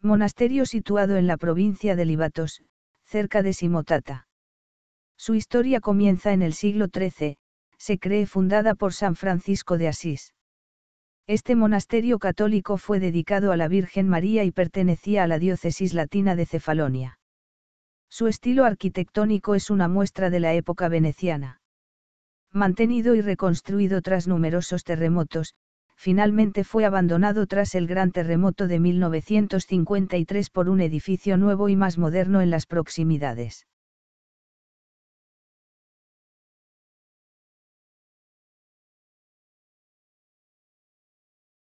Monasterio situado en la provincia de Libatos, cerca de Simotata. Su historia comienza en el siglo XIII, se cree fundada por San Francisco de Asís. Este monasterio católico fue dedicado a la Virgen María y pertenecía a la diócesis latina de Cefalonia. Su estilo arquitectónico es una muestra de la época veneciana. Mantenido y reconstruido tras numerosos terremotos, finalmente fue abandonado tras el gran terremoto de 1953 por un edificio nuevo y más moderno en las proximidades.